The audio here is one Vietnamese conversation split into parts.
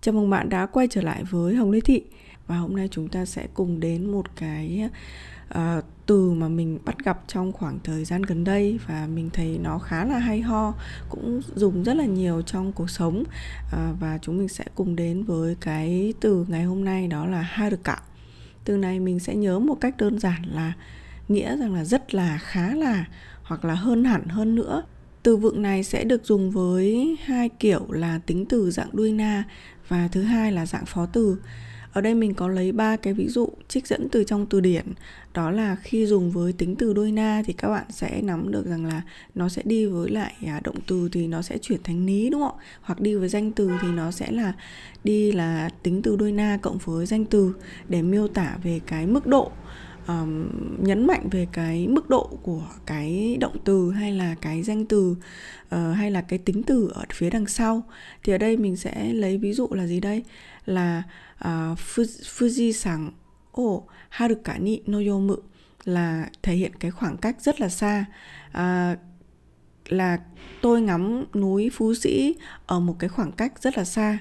Chào mừng bạn đã quay trở lại với Hồng Lê Thị Và hôm nay chúng ta sẽ cùng đến một cái uh, từ mà mình bắt gặp trong khoảng thời gian gần đây Và mình thấy nó khá là hay ho Cũng dùng rất là nhiều trong cuộc sống uh, Và chúng mình sẽ cùng đến với cái từ ngày hôm nay đó là được cạo Từ này mình sẽ nhớ một cách đơn giản là Nghĩa rằng là rất là, khá là hoặc là hơn hẳn hơn nữa từ vựng này sẽ được dùng với hai kiểu là tính từ dạng đuôi na và thứ hai là dạng phó từ ở đây mình có lấy ba cái ví dụ trích dẫn từ trong từ điển đó là khi dùng với tính từ đôi na thì các bạn sẽ nắm được rằng là nó sẽ đi với lại à, động từ thì nó sẽ chuyển thành ní đúng không hoặc đi với danh từ thì nó sẽ là đi là tính từ đôi na cộng với danh từ để miêu tả về cái mức độ um, nhấn mạnh về cái mức độ của cái động từ hay là cái danh từ uh, hay là cái tính từ ở phía đằng sau thì ở đây mình sẽ lấy ví dụ là gì đây là uh, Fuji sáng ô haruka ni no yomu là thể hiện cái khoảng cách rất là xa uh, là tôi ngắm núi Phú Sĩ ở một cái khoảng cách rất là xa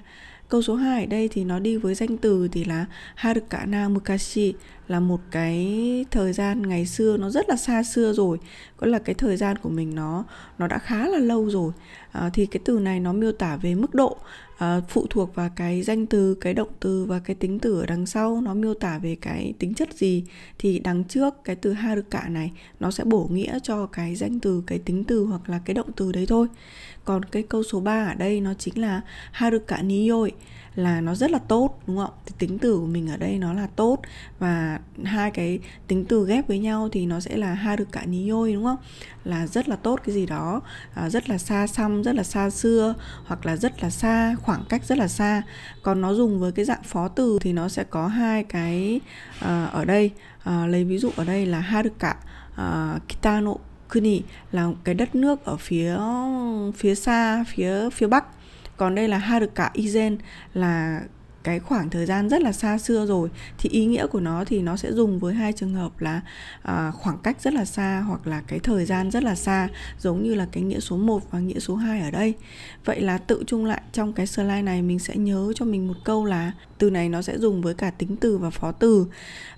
Câu số 2 ở đây thì nó đi với danh từ thì là Haruka na mukashi là một cái thời gian ngày xưa nó rất là xa xưa rồi có là cái thời gian của mình nó nó đã khá là lâu rồi à, thì cái từ này nó miêu tả về mức độ à, phụ thuộc vào cái danh từ cái động từ và cái tính từ ở đằng sau nó miêu tả về cái tính chất gì thì đằng trước cái từ ha này nó sẽ bổ nghĩa cho cái danh từ cái tính từ hoặc là cái động từ đấy thôi còn cái câu số 3 ở đây nó chính là ha được ni yoi là nó rất là tốt đúng không thì tính từ của mình ở đây nó là tốt và hai cái tính từ ghép với nhau thì nó sẽ là ha được cả ní yôi đúng không là rất là tốt cái gì đó à, rất là xa xăm rất là xa xưa hoặc là rất là xa khoảng cách rất là xa còn nó dùng với cái dạng phó từ thì nó sẽ có hai cái à, ở đây à, lấy ví dụ ở đây là ha được cả à, kitano kuni là cái đất nước ở phía phía xa phía phía bắc còn đây là Haruka Izen là cái khoảng thời gian rất là xa xưa rồi thì ý nghĩa của nó thì nó sẽ dùng với hai trường hợp là à, khoảng cách rất là xa hoặc là cái thời gian rất là xa giống như là cái nghĩa số 1 và nghĩa số 2 ở đây. Vậy là tự chung lại trong cái slide này mình sẽ nhớ cho mình một câu là từ này nó sẽ dùng với cả tính từ và phó từ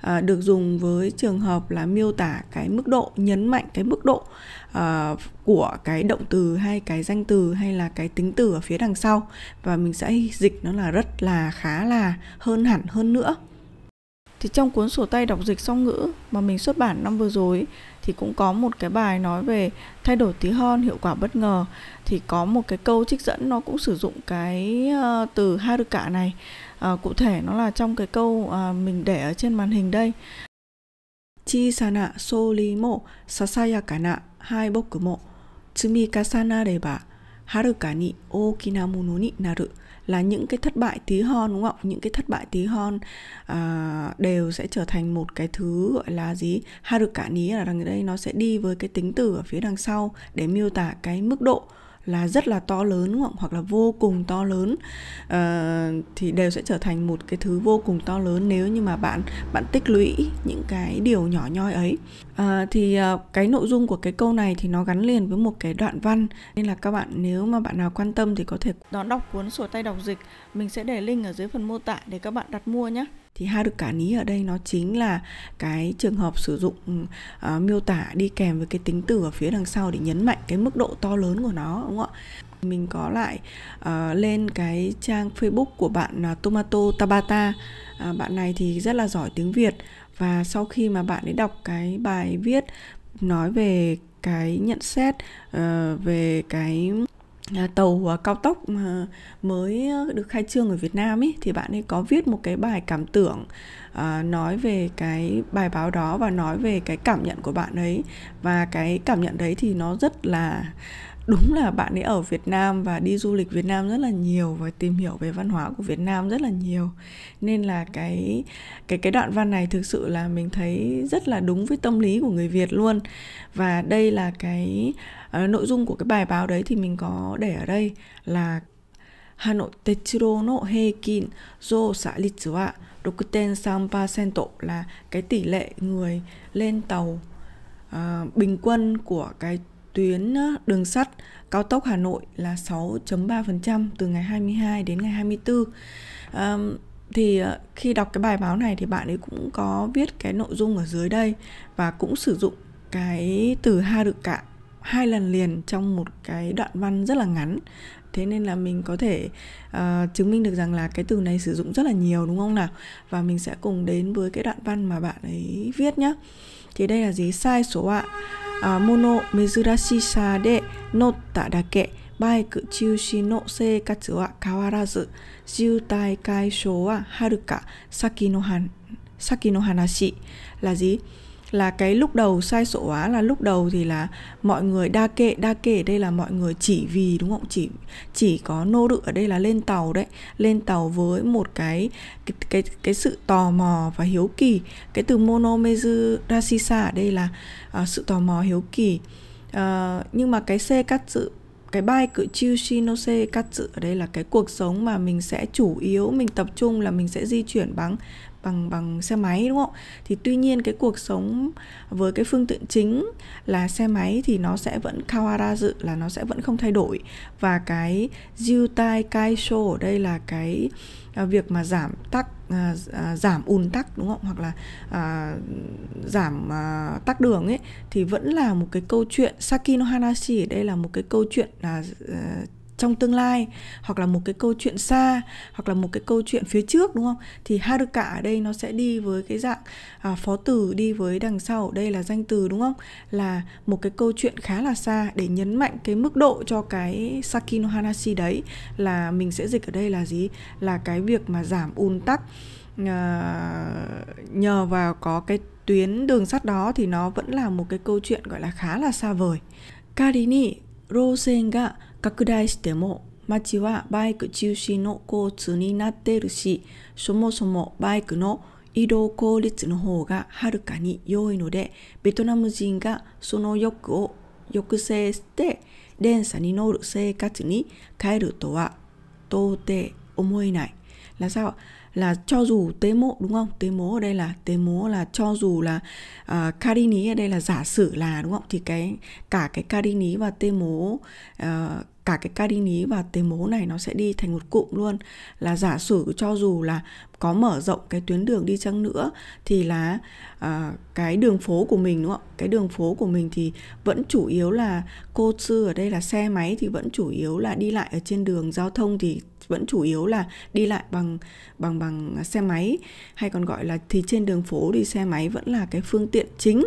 à, được dùng với trường hợp là miêu tả cái mức độ nhấn mạnh cái mức độ à, của cái động từ hay cái danh từ hay là cái tính từ ở phía đằng sau và mình sẽ dịch nó là rất là khá là hơn hẳn hơn nữa thì trong cuốn sổ tay đọc dịch song ngữ mà mình xuất bản năm vừa rồi thì cũng có một cái bài nói về thay đổi tí hon hiệu quả bất ngờ thì có một cái câu trích dẫn nó cũng sử dụng cái uh, từ haruka này uh, cụ thể nó là trong cái câu uh, mình để ở trên màn hình đây chi sana soli mo sasayaka na hai boku mo tsumikasana haruka ni okina mono ni naru là những cái thất bại tí hon đúng không những cái thất bại tí hon à, đều sẽ trở thành một cái thứ gọi là gì ha được cả ní là đằng đây nó sẽ đi với cái tính từ ở phía đằng sau để miêu tả cái mức độ là rất là to lớn đúng không hoặc là vô cùng to lớn uh, thì đều sẽ trở thành một cái thứ vô cùng to lớn nếu như mà bạn bạn tích lũy những cái điều nhỏ nhoi ấy uh, thì uh, cái nội dung của cái câu này thì nó gắn liền với một cái đoạn văn nên là các bạn nếu mà bạn nào quan tâm thì có thể đón đọc cuốn sổ tay đọc dịch mình sẽ để link ở dưới phần mô tả để các bạn đặt mua nhé thì hai được cả ní ở đây nó chính là cái trường hợp sử dụng uh, miêu tả đi kèm với cái tính từ ở phía đằng sau để nhấn mạnh cái mức độ to lớn của nó đúng không ạ mình có lại uh, lên cái trang Facebook của bạn uh, Tomato Tabata. Uh, bạn này thì rất là giỏi tiếng Việt và sau khi mà bạn ấy đọc cái bài viết nói về cái nhận xét uh, về cái tàu à, cao tốc mà mới à, được khai trương ở Việt Nam ấy thì bạn ấy có viết một cái bài cảm tưởng à, nói về cái bài báo đó và nói về cái cảm nhận của bạn ấy và cái cảm nhận đấy thì nó rất là đúng là bạn ấy ở Việt Nam và đi du lịch Việt Nam rất là nhiều và tìm hiểu về văn hóa của Việt Nam rất là nhiều nên là cái cái cái đoạn văn này thực sự là mình thấy rất là đúng với tâm lý của người Việt luôn và đây là cái uh, nội dung của cái bài báo đấy thì mình có để ở đây là Hà Nội Tetsuro no heikin zo sa ritsu wa 6.3% là cái tỷ lệ người lên tàu uh, bình quân của cái tuyến đường sắt cao tốc Hà Nội là 6.3% từ ngày 22 đến ngày 24. À, thì ờ, khi đọc cái bài báo này thì bạn ấy cũng có viết cái nội dung ở dưới đây và cũng sử dụng cái từ ha được cả hai lần liền trong một cái đoạn văn rất là ngắn thế nên là mình có thể uh, chứng minh được rằng là cái từ này sử dụng rất là nhiều đúng không nào và mình sẽ cùng đến với cái đoạn văn mà bạn ấy viết nhé thì đây là gì sai số ạ à あ物珍しさで乗っただけバイク中心の生活は変わらず渋滞解消ははるか先の先の話ラジ là cái lúc đầu sai sổ hóa là lúc đầu thì là mọi người đa kệ đa kệ đây là mọi người chỉ vì đúng không chỉ chỉ có nô đự ở đây là lên tàu đấy lên tàu với một cái cái cái, cái sự tò mò và hiếu kỳ cái từ monomezu rasisa ở đây là uh, sự tò mò hiếu kỳ uh, nhưng mà cái c cắt sự cái bài cự chiu shinose katsu ở đây là cái cuộc sống mà mình sẽ chủ yếu mình tập trung là mình sẽ di chuyển bằng bằng bằng xe máy đúng không? Thì tuy nhiên cái cuộc sống với cái phương tiện chính là xe máy thì nó sẽ vẫn Kawara dự là nó sẽ vẫn không thay đổi và cái Jiutai Kaisho ở đây là cái à, việc mà giảm tắc à, à, giảm ùn tắc đúng không hoặc là à, giảm à, tắc đường ấy thì vẫn là một cái câu chuyện Saki no Hanashi ở đây là một cái câu chuyện à, à trong tương lai hoặc là một cái câu chuyện xa hoặc là một cái câu chuyện phía trước đúng không thì haruka ở đây nó sẽ đi với cái dạng à, phó từ đi với đằng sau ở đây là danh từ đúng không là một cái câu chuyện khá là xa để nhấn mạnh cái mức độ cho cái sakino hanashi đấy là mình sẽ dịch ở đây là gì là cái việc mà giảm un tắc à, nhờ vào có cái tuyến đường sắt đó thì nó vẫn là một cái câu chuyện gọi là khá là xa vời. Karini rosen ga 拡大しても街はバイク中心の交通になっているし、そもそもバイクの移動効率の方がはるかに良いので、ベトナム人がその欲を抑制して連鎖に乗る生活に変えるとは到底思えない。là cho dù tế mộ đúng không tế mố ở đây là tế mố là cho dù là uh, à, carini ở đây là giả sử là đúng không thì cái cả cái carini và tế mố uh, à, cả cái ca đi ní và tế mố này nó sẽ đi thành một cụm luôn là giả sử cho dù là có mở rộng cái tuyến đường đi chăng nữa thì là à, cái đường phố của mình đúng không cái đường phố của mình thì vẫn chủ yếu là cô sư ở đây là xe máy thì vẫn chủ yếu là đi lại ở trên đường giao thông thì vẫn chủ yếu là đi lại bằng bằng bằng xe máy hay còn gọi là thì trên đường phố thì xe máy vẫn là cái phương tiện chính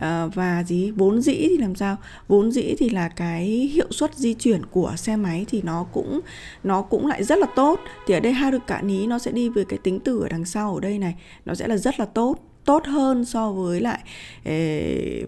Ờ, và gì vốn dĩ thì làm sao vốn dĩ thì là cái hiệu suất di chuyển của xe máy thì nó cũng nó cũng lại rất là tốt thì ở đây hai Haruka ní nó sẽ đi với cái tính từ ở đằng sau ở đây này nó sẽ là rất là tốt tốt hơn so với lại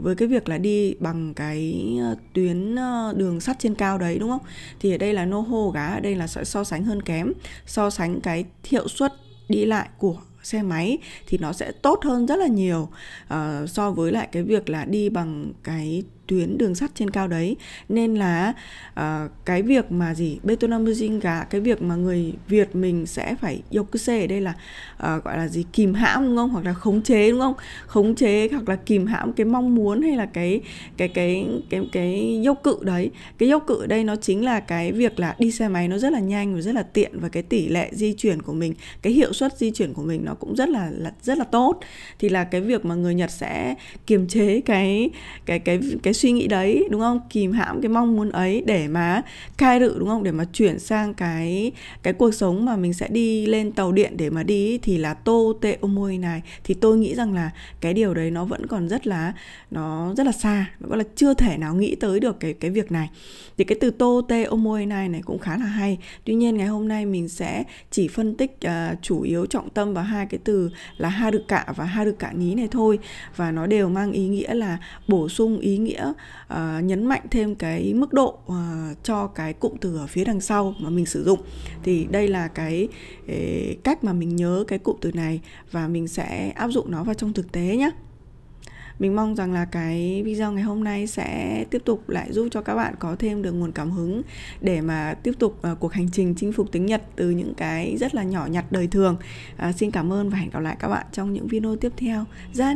với cái việc là đi bằng cái ờ, tuyến ờ, đường sắt trên cao đấy đúng không? Thì ở đây là no hô gá ở đây là so sánh hơn kém, so sánh cái hiệu suất đi lại của xe máy thì nó sẽ tốt hơn rất là nhiều uh, so với lại cái việc là đi bằng cái tuyến đường sắt trên cao đấy nên là uh, cái việc mà gì betonamizing cả cái việc mà người Việt mình sẽ phải yokuse ở đây là uh, gọi là gì kìm hãm đúng không hoặc là khống chế đúng không khống chế hoặc là kìm hãm cái mong muốn hay là cái cái cái cái cái, cái dốc cự đấy cái dốc cự đây nó chính là cái việc là đi xe máy nó rất là nhanh và rất là tiện và cái tỷ lệ di chuyển của mình cái hiệu suất di chuyển của mình nó cũng rất là, là rất là tốt thì là cái việc mà người Nhật sẽ kiềm chế cái cái cái cái, cái suy nghĩ đấy đúng không kìm hãm cái mong muốn ấy để mà cai rự đúng không để mà chuyển sang cái cái cuộc sống mà mình sẽ đi lên tàu điện để mà đi thì là tô tệ môi này thì tôi nghĩ rằng là cái điều đấy nó vẫn còn rất là nó rất là xa nó gọi là chưa thể nào nghĩ tới được cái cái việc này thì cái từ tô tê ô môi này này cũng khá là hay tuy nhiên ngày hôm nay mình sẽ chỉ phân tích uh, chủ yếu trọng tâm vào hai cái từ là ha được cả và ha được cả ní này thôi và nó đều mang ý nghĩa là bổ sung ý nghĩa nữa ờ, nhấn mạnh thêm cái mức độ à, cho cái cụm từ ở phía đằng sau mà mình sử dụng thì đây là cái ấy, cách mà mình nhớ cái cụm từ này và mình sẽ áp dụng nó vào trong thực tế nhé mình mong rằng là cái video ngày hôm nay sẽ tiếp tục lại giúp cho các bạn có thêm được nguồn cảm hứng để mà tiếp tục uh, cuộc hành trình chinh phục tiếng Nhật từ những cái rất là nhỏ nhặt đời thường. Uh, xin cảm ơn và hẹn gặp lại các bạn trong những video tiếp theo. Ra